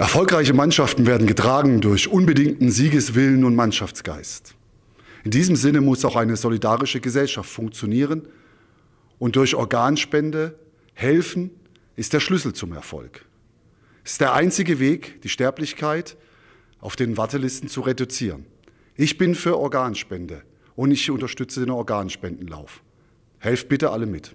Erfolgreiche Mannschaften werden getragen durch unbedingten Siegeswillen und Mannschaftsgeist. In diesem Sinne muss auch eine solidarische Gesellschaft funktionieren und durch Organspende helfen ist der Schlüssel zum Erfolg. Es ist der einzige Weg, die Sterblichkeit auf den Wartelisten zu reduzieren. Ich bin für Organspende und ich unterstütze den Organspendenlauf. Helft bitte alle mit.